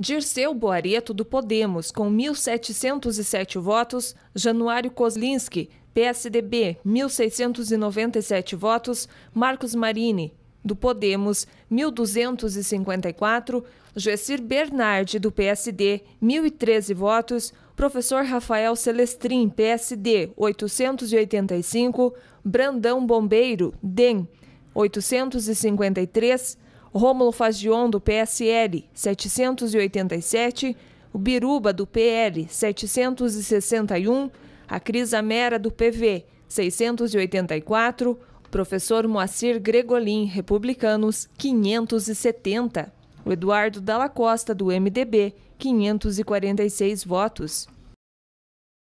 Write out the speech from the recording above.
Dirceu Boareto, do Podemos, com 1.707 votos, Januário Koslinski, PSDB, 1.697 votos, Marcos Marini, do Podemos, 1.254, Jessir Bernardi, do PSD, 1.013 votos, professor Rafael Celestrin, PSD, 885, Brandão Bombeiro, DEM, 853, Rômulo Fagion, do PSL, 787, o Biruba, do PL, 761, a Cris Amera, do PV, 684, o professor Moacir Gregolin, Republicanos, 570, o Eduardo Dalla Costa, do MDB, 546 votos.